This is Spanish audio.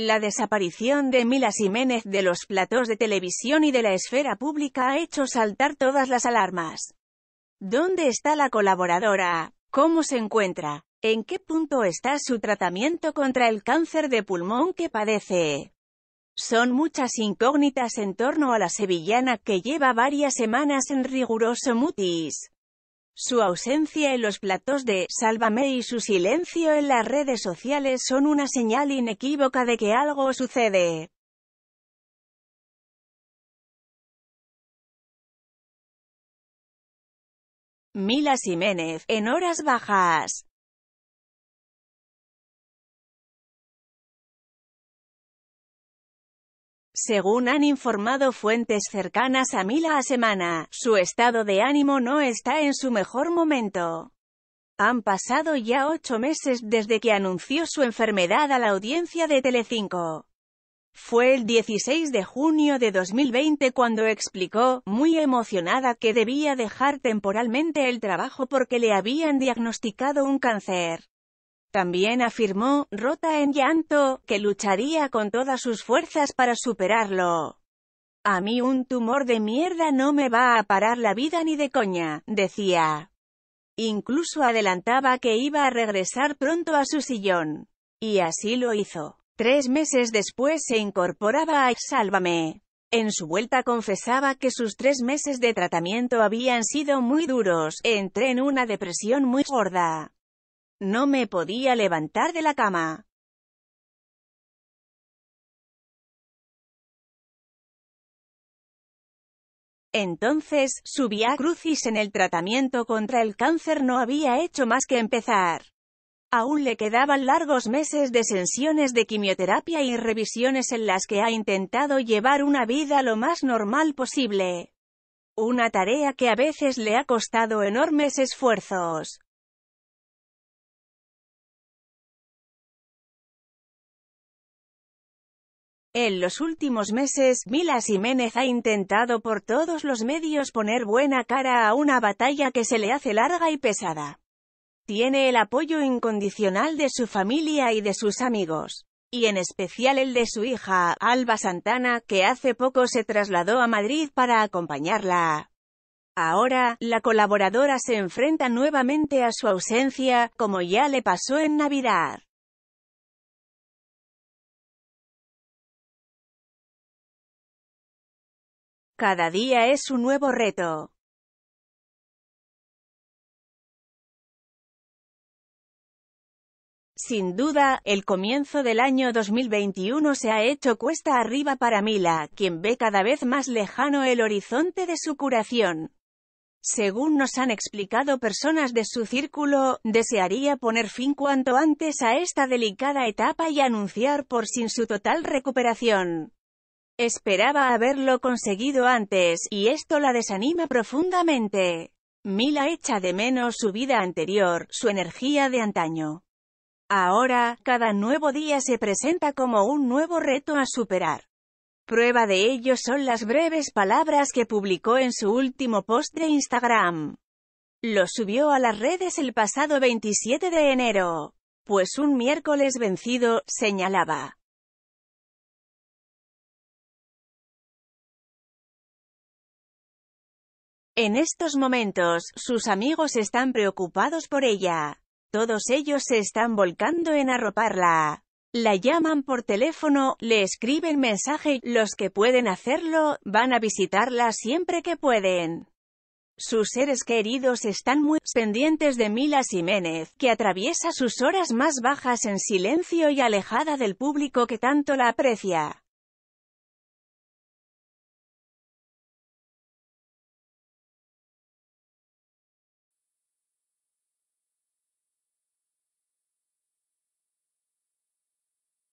La desaparición de Mila Jiménez de los platos de televisión y de la esfera pública ha hecho saltar todas las alarmas. ¿Dónde está la colaboradora? ¿Cómo se encuentra? ¿En qué punto está su tratamiento contra el cáncer de pulmón que padece? Son muchas incógnitas en torno a la sevillana que lleva varias semanas en riguroso mutis. Su ausencia en los platos de Sálvame y su silencio en las redes sociales son una señal inequívoca de que algo sucede. Mila Jiménez, en horas bajas. Según han informado fuentes cercanas a Mila a semana, su estado de ánimo no está en su mejor momento. Han pasado ya ocho meses desde que anunció su enfermedad a la audiencia de Telecinco. Fue el 16 de junio de 2020 cuando explicó, muy emocionada, que debía dejar temporalmente el trabajo porque le habían diagnosticado un cáncer. También afirmó, rota en llanto, que lucharía con todas sus fuerzas para superarlo. A mí un tumor de mierda no me va a parar la vida ni de coña, decía. Incluso adelantaba que iba a regresar pronto a su sillón. Y así lo hizo. Tres meses después se incorporaba a Sálvame. En su vuelta confesaba que sus tres meses de tratamiento habían sido muy duros, entré en una depresión muy gorda. No me podía levantar de la cama. Entonces, su via crucis en el tratamiento contra el cáncer no había hecho más que empezar. Aún le quedaban largos meses de sesiones de quimioterapia y revisiones en las que ha intentado llevar una vida lo más normal posible. Una tarea que a veces le ha costado enormes esfuerzos. En los últimos meses, Mila Jiménez ha intentado por todos los medios poner buena cara a una batalla que se le hace larga y pesada. Tiene el apoyo incondicional de su familia y de sus amigos, y en especial el de su hija, Alba Santana, que hace poco se trasladó a Madrid para acompañarla. Ahora, la colaboradora se enfrenta nuevamente a su ausencia, como ya le pasó en Navidad. Cada día es un nuevo reto. Sin duda, el comienzo del año 2021 se ha hecho cuesta arriba para Mila, quien ve cada vez más lejano el horizonte de su curación. Según nos han explicado personas de su círculo, desearía poner fin cuanto antes a esta delicada etapa y anunciar por sin su total recuperación. Esperaba haberlo conseguido antes, y esto la desanima profundamente. Mila echa de menos su vida anterior, su energía de antaño. Ahora, cada nuevo día se presenta como un nuevo reto a superar. Prueba de ello son las breves palabras que publicó en su último post de Instagram. Lo subió a las redes el pasado 27 de enero. Pues un miércoles vencido, señalaba. En estos momentos, sus amigos están preocupados por ella. Todos ellos se están volcando en arroparla. La llaman por teléfono, le escriben mensaje, los que pueden hacerlo, van a visitarla siempre que pueden. Sus seres queridos están muy pendientes de Mila Jiménez, que atraviesa sus horas más bajas en silencio y alejada del público que tanto la aprecia.